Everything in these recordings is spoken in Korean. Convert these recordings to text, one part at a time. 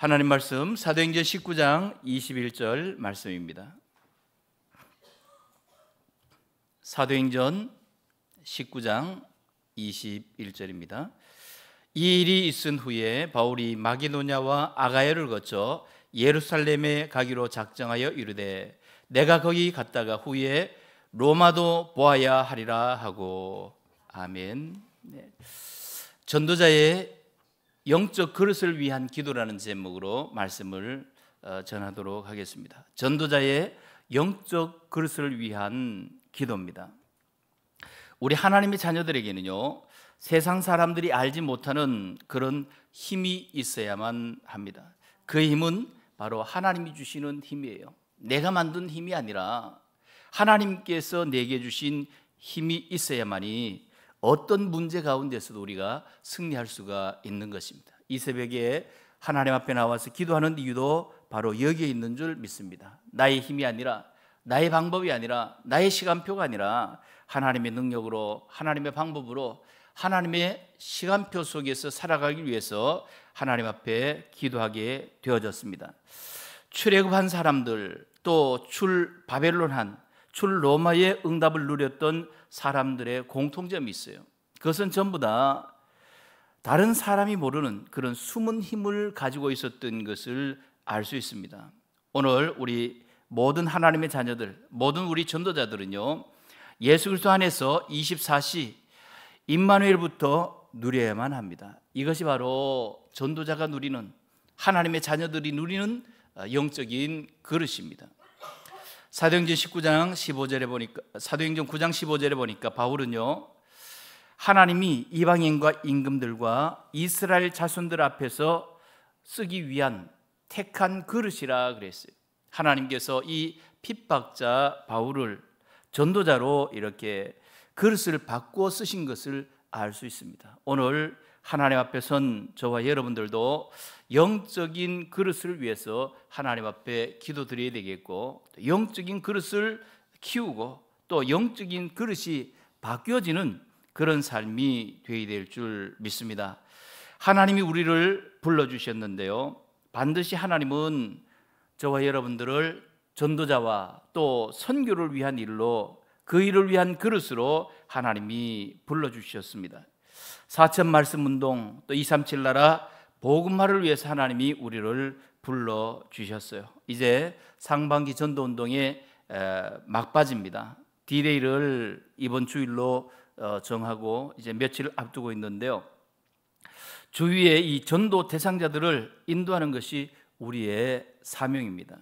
하나님 말씀 사도행전 19장 21절 말씀입니다. 사도행전 19장 21절입니다. 이 일이 있은 후에 바울이 마게도냐와 아가야를 거쳐 예루살렘에 가기로 작정하여 이르되 내가 거기 갔다가 후에 로마도 보아야 하리라 하고 아멘. 네. 전도자의 영적 그릇을 위한 기도라는 제목으로 말씀을 어, 전하도록 하겠습니다. 전도자의 영적 그릇을 위한 기도입니다. 우리 하나님의 자녀들에게는요, 세상 사람들이 알지 못하는 그런 힘이 있어야만 합니다. 그 힘은 바로 하나님이 주시는 힘이에요. 내가 만든 힘이 아니라 하나님께서 내게 주신 힘이 있어야만이 어떤 문제 가운데서도 우리가 승리할 수가 있는 것입니다. 이 새벽에 하나님 앞에 나와서 기도하는 이유도 바로 여기에 있는 줄 믿습니다. 나의 힘이 아니라 나의 방법이 아니라 나의 시간표가 아니라 하나님의 능력으로 하나님의 방법으로 하나님의 시간표 속에서 살아가기 위해서 하나님 앞에 기도하게 되어졌습니다. 출애굽한 사람들 또 출 바벨론한 출 로마의 응답을 누렸던 사람들의 공통점이 있어요. 그것은 전부 다 다른 사람이 모르는 그런 숨은 힘을 가지고 있었던 것을 알 수 있습니다. 오늘 우리 모든 하나님의 자녀들, 모든 우리 전도자들은요. 예수 그리스도 안에서 24시 임마누엘부터 누려야만 합니다. 이것이 바로 전도자가 누리는 하나님의 자녀들이 누리는 어, 영적인 그릇입니다. 사도행전 19장 15절에 보니까 사도행전 9장 15절에 보니까 바울은요. 하나님이 이방인과 임금들과 이스라엘 자손들 앞에서 쓰기 위한 택한 그릇이라 그랬어요. 하나님께서 이 핍박자 바울을 전도자로 이렇게 그릇을 바꾸어 쓰신 것을 알 수 있습니다. 오늘 하나님 앞에선 저와 여러분들도 영적인 그릇을 위해서 하나님 앞에 기도드려야 되겠고 영적인 그릇을 키우고 또 영적인 그릇이 바뀌어지는 그런 삶이 되어야 될 줄 믿습니다. 하나님이 우리를 불러주셨는데요. 반드시 하나님은 저와 여러분들을 전도자와 또 선교를 위한 일로 그 일을 위한 그릇으로 하나님이 불러주셨습니다. 사천 말씀 운동 또 237 나라 복음화를 위해서 하나님이 우리를 불러 주셨어요. 이제 상반기 전도 운동의 막바지입니다. 디레이를 이번 주일로 어, 정하고 이제 며칠 앞두고 있는데요. 주위에 이 전도 대상자들을 인도하는 것이 우리의 사명입니다.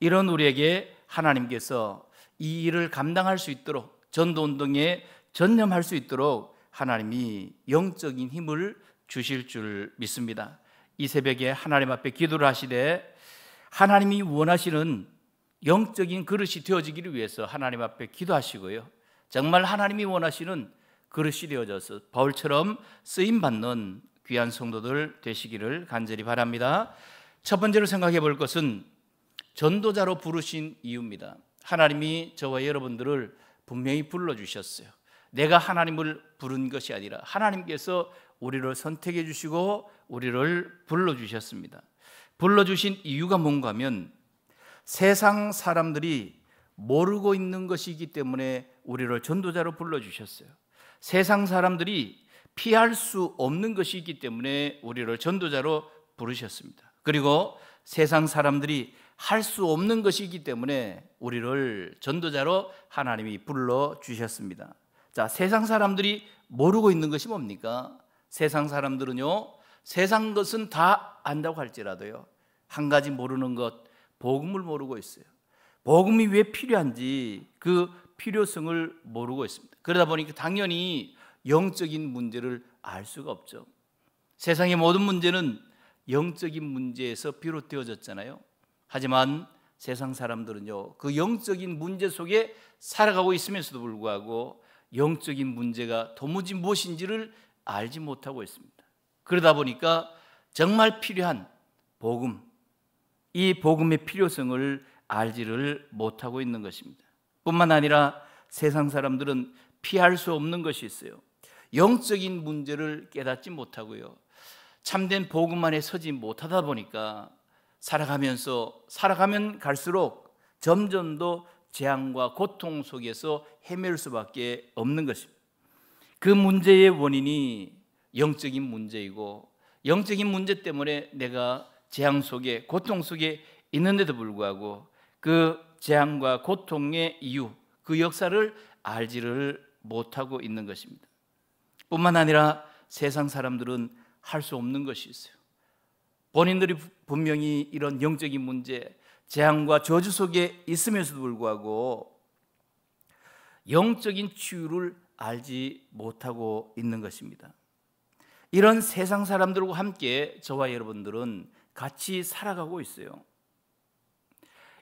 이런 우리에게 하나님께서 이 일을 감당할 수 있도록 전도 운동에 전념할 수 있도록 하나님이 영적인 힘을 주실 줄 믿습니다. 이 새벽에 하나님 앞에 기도를 하시되 하나님이 원하시는 영적인 그릇이 되어지기를 위해서 하나님 앞에 기도하시고요. 정말 하나님이 원하시는 그릇이 되어져서 바울처럼 쓰임 받는 귀한 성도들 되시기를 간절히 바랍니다. 첫 번째로 생각해 볼 것은 전도자로 부르신 이유입니다. 하나님이 저와 여러분들을 분명히 불러 주셨어요. 내가 하나님을 부른 것이 아니라 하나님께서 우리를 선택해 주시고 우리를 불러 주셨습니다. 불러 주신 이유가 뭔가 면 세상 사람들이 모르고 있는 것이기 때문에 우리를 전도자로 불러 주셨어요. 세상 사람들이 피할 수 없는 것이기 때문에 우리를 전도자로 부르셨습니다. 그리고 세상 사람들이 할 수 없는 것이기 때문에 우리를 전도자로 하나님이 불러 주셨습니다. 자, 세상 사람들이 모르고 있는 것이 뭡니까? 세상 사람들은요, 세상 것은 다 안다고 할지라도요, 한 가지 모르는 것, 복음을 모르고 있어요. 복음이 왜 필요한지 그 필요성을 모르고 있습니다. 그러다 보니까 당연히 영적인 문제를 알 수가 없죠. 세상의 모든 문제는 영적인 문제에서 비롯되어졌잖아요. 하지만 세상 사람들은요, 그 영적인 문제 속에 살아가고 있음에서도 불구하고 영적인 문제가 도무지 무엇인지를 알지 못하고 있습니다. 그러다 보니까 정말 필요한 복음, 이 복음의 필요성을 알지를 못하고 있는 것입니다. 뿐만 아니라 세상 사람들은 피할 수 없는 것이 있어요. 영적인 문제를 깨닫지 못하고요. 참된 복음 안에 서지 못하다 보니까 살아가면서 살아가면 갈수록 점점 더 재앙과 고통 속에서 헤맬 수밖에 없는 것입니다. 그 문제의 원인이 영적인 문제이고 영적인 문제 때문에 내가 재앙 속에 고통 속에 있는데도 불구하고 그 재앙과 고통의 이유 그 역사를 알지를 못하고 있는 것입니다. 뿐만 아니라 세상 사람들은 할 수 없는 것이 있어요. 본인들이 분명히 이런 영적인 문제, 재앙과 저주 속에 있음에서도 불구하고 영적인 치유를 알지 못하고 있는 것입니다. 이런 세상 사람들과 함께 저와 여러분들은 같이 살아가고 있어요.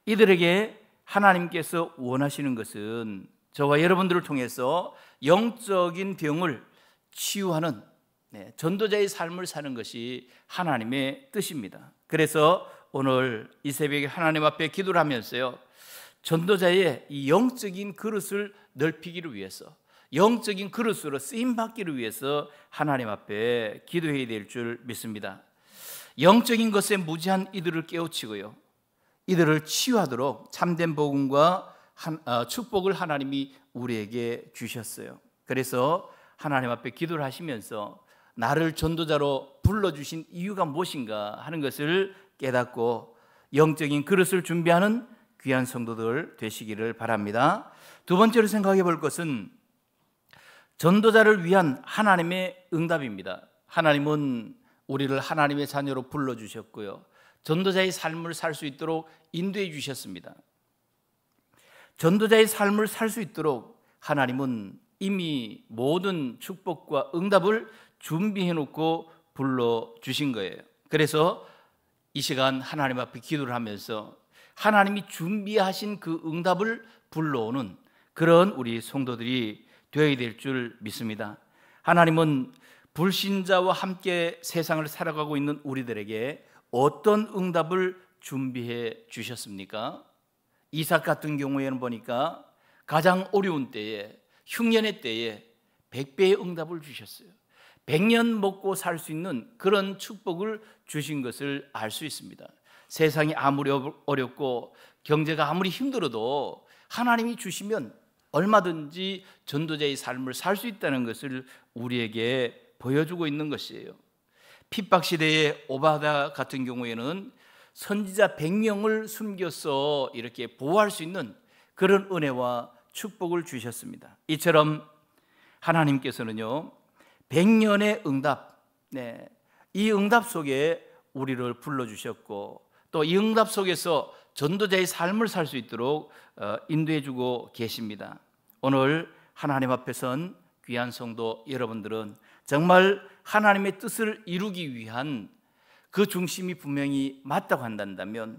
이들에게 하나님께서 원하시는 것은 저와 여러분들을 통해서 영적인 병을 치유하는 네, 전도자의 삶을 사는 것이 하나님의 뜻입니다. 그래서 오늘 이 새벽에 하나님 앞에 기도를 하면서요. 전도자의 이 영적인 그릇을 넓히기를 위해서 영적인 그릇으로 쓰임 받기를 위해서 하나님 앞에 기도해야 될 줄 믿습니다. 영적인 것에 무지한 이들을 깨우치고요. 이들을 치유하도록 참된 복음과 어, 축복을 하나님이 우리에게 주셨어요. 그래서 하나님 앞에 기도를 하시면서 나를 전도자로 불러주신 이유가 무엇인가 하는 것을 깨닫고 영적인 그릇을 준비하는 귀한 성도들 되시기를 바랍니다. 두 번째로 생각해 볼 것은 전도자를 위한 하나님의 응답입니다. 하나님은 우리를 하나님의 자녀로 불러 주셨고요. 전도자의 삶을 살 수 있도록 인도해 주셨습니다. 전도자의 삶을 살 수 있도록 하나님은 이미 모든 축복과 응답을 준비해 놓고 불러 주신 거예요. 그래서 이 시간 하나님 앞에 기도를 하면서 하나님이 준비하신 그 응답을 불러오는 그런 우리 성도들이 되어야 될 줄 믿습니다. 하나님은 불신자와 함께 세상을 살아가고 있는 우리들에게 어떤 응답을 준비해 주셨습니까? 이삭 같은 경우에는 보니까 가장 어려운 때에 흉년의 때에 100배의 응답을 주셨어요. 백년 먹고 살 수 있는 그런 축복을 주신 것을 알 수 있습니다. 세상이 아무리 어렵고 경제가 아무리 힘들어도 하나님이 주시면 얼마든지 전도자의 삶을 살 수 있다는 것을 우리에게 보여주고 있는 것이에요. 핍박 시대의 오바다 같은 경우에는 선지자 100명을 숨겨서 이렇게 보호할 수 있는 그런 은혜와 축복을 주셨습니다. 이처럼 하나님께서는요. 100년의 응답. 네. 이 응답 속에 우리를 불러 주셨고 또 이 응답 속에서 전도자의 삶을 살 수 있도록 어, 인도해 주고 계십니다. 오늘 하나님 앞에선 귀한 성도 여러분들은 정말 하나님의 뜻을 이루기 위한 그 중심이 분명히 맞다고 한다면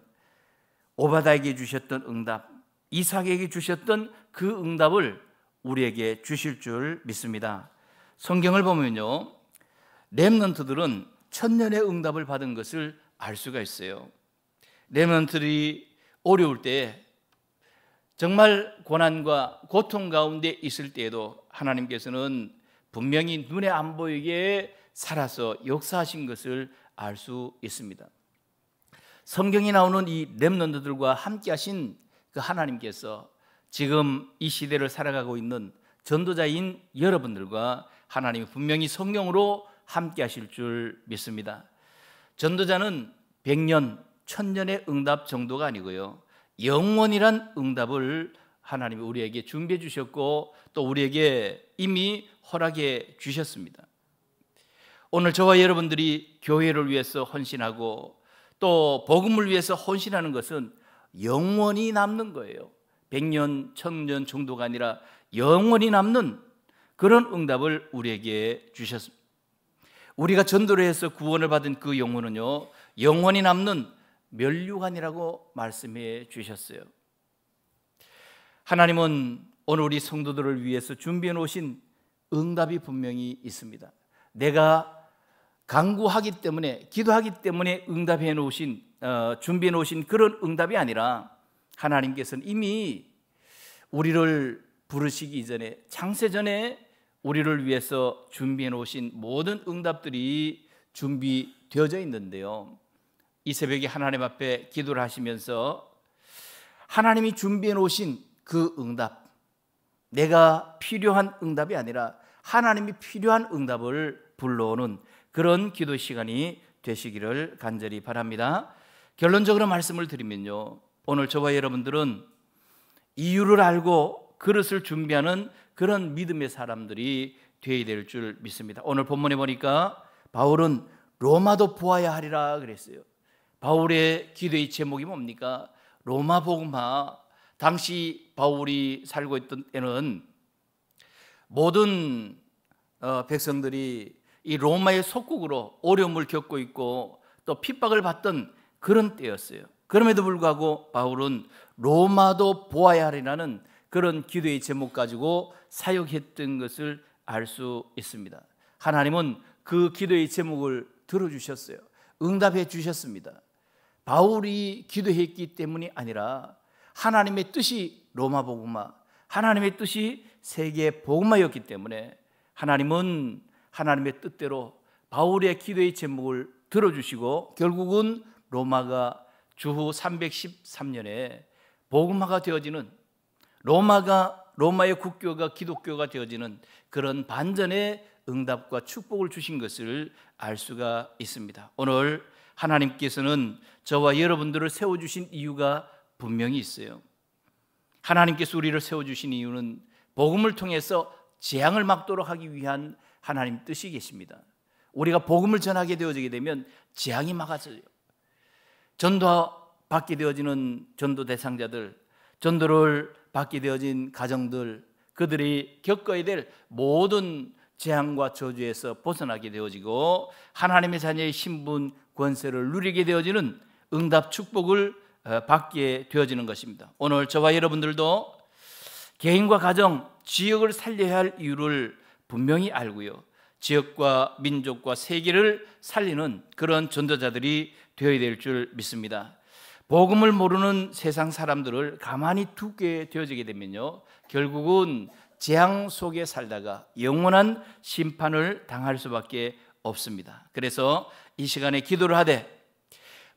오바다에게 주셨던 응답, 이삭에게 주셨던 그 응답을 우리에게 주실 줄 믿습니다. 성경을 보면요. 렘넌트들은 천년의 응답을 받은 것을 알 수가 있어요. 렘넌트들이 어려울 때 정말 고난과 고통 가운데 있을 때에도 하나님께서는 분명히 눈에 안 보이게 살아서 역사하신 것을 알 수 있습니다. 성경이 나오는 이 렘넌트들과 함께 하신 그 하나님께서 지금 이 시대를 살아가고 있는 전도자인 여러분들과 하나님이 분명히 성령으로 함께 하실 줄 믿습니다. 전도자는 100년, 1000년의 응답 정도가 아니고요. 영원이란 응답을 하나님이 우리에게 준비해 주셨고 또 우리에게 이미 허락해 주셨습니다. 오늘 저와 여러분들이 교회를 위해서 헌신하고 또 복음을 위해서 헌신하는 것은 영원히 남는 거예요. 100년, 1000년 정도가 아니라 영원히 남는 그런 응답을 우리에게 주셨습니다. 우리가 전도를 해서 구원을 받은 그 영혼은요, 영원히 남는 멸류관이라고 말씀해 주셨어요. 하나님은 오늘 우리 성도들을 위해서 준비해 놓으신 응답이 분명히 있습니다. 내가 강구하기 때문에 기도하기 때문에 응답해 놓으신 어, 준비해 놓으신 그런 응답이 아니라 하나님께서는 이미 우리를 부르시기 이전에 창세 전에 우리를 위해서 준비해 놓으신 모든 응답들이 준비되어져 있는데요. 이 새벽에 하나님 앞에 기도를 하시면서 하나님이 준비해 놓으신 그 응답, 내가 필요한 응답이 아니라 하나님이 필요한 응답을 불러오는 그런 기도 시간이 되시기를 간절히 바랍니다. 결론적으로 말씀을 드리면요. 오늘 저와 여러분들은 이유를 알고 그릇을 준비하는 그런 믿음의 사람들이 되어야 될 줄 믿습니다. 오늘 본문에 보니까 바울은 로마도 보아야 하리라 그랬어요. 바울의 기도의 제목이 뭡니까? 로마 복음화. 당시 바울이 살고 있던 때는 모든 어, 백성들이 이 로마의 속국으로 어려움을 겪고 있고 또 핍박을 받던 그런 때였어요. 그럼에도 불구하고 바울은 로마도 보아야 하리라는 그런 기도의 제목 가지고 사역했던 것을 알 수 있습니다. 하나님은 그 기도의 제목을 들어주셨어요. 응답해 주셨습니다. 바울이 기도했기 때문이 아니라 하나님의 뜻이 로마 복음화, 하나님의 뜻이 세계 복음화였기 때문에 하나님은 하나님의 뜻대로 바울의 기도의 제목을 들어주시고 결국은 로마가 주후 313년에 복음화가 되어지는 로마가 로마의 국교가 기독교가 되어지는 그런 반전의 응답과 축복을 주신 것을 알 수가 있습니다. 오늘 하나님께서는 저와 여러분들을 세워 주신 이유가 분명히 있어요. 하나님께서 우리를 세워 주신 이유는 복음을 통해서 재앙을 막도록 하기 위한 하나님 뜻이 계십니다. 우리가 복음을 전하게 되어지게 되면 재앙이 막아져요. 전도 받게 되어지는 전도 대상자들, 전도를 받게 되어진 가정들 그들이 겪어야 될 모든 재앙과 저주에서 벗어나게 되어지고 하나님의 자녀의 신분 권세를 누리게 되어지는 응답 축복을 어, 받게 되어지는 것입니다. 오늘 저와 여러분들도 개인과 가정, 지역을 살려야 할 이유를 분명히 알고요. 지역과 민족과 세계를 살리는 그런 전도자들이 되어야 될 줄 믿습니다. 복음을 모르는 세상 사람들을 가만히 두게 되어지게 되면요. 결국은 재앙 속에 살다가 영원한 심판을 당할 수밖에 없습니다. 그래서 이 시간에 기도를 하되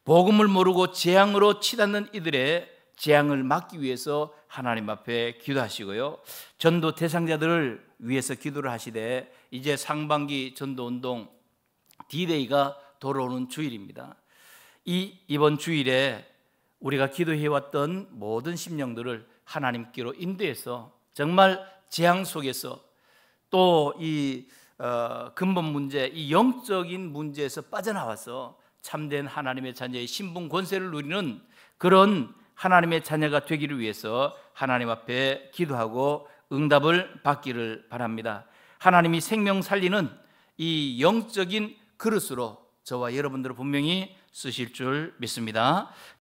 복음을 모르고 재앙으로 치닫는 이들의 재앙을 막기 위해서 하나님 앞에 기도하시고요. 전도 대상자들을 위해서 기도를 하시되 이제 상반기 전도 운동 D-Day가 돌아오는 주일입니다. 이 이번 주일에 우리가 기도해 왔던 모든 심령들을 하나님께로 인도해서 정말 재앙 속에서 또이 어, 근본 문제, 이 영적인 문제에서 빠져나와서 참된 하나님의 자녀의 신분 권세를 누리는 그런 하나님의 자녀가 되기를 위해서 하나님 앞에 기도하고 응답을 받기를 바랍니다. 하나님이 생명 살리는 이 영적인 그릇으로 저와 여러분들을 분명히 쓰실 줄 믿습니다.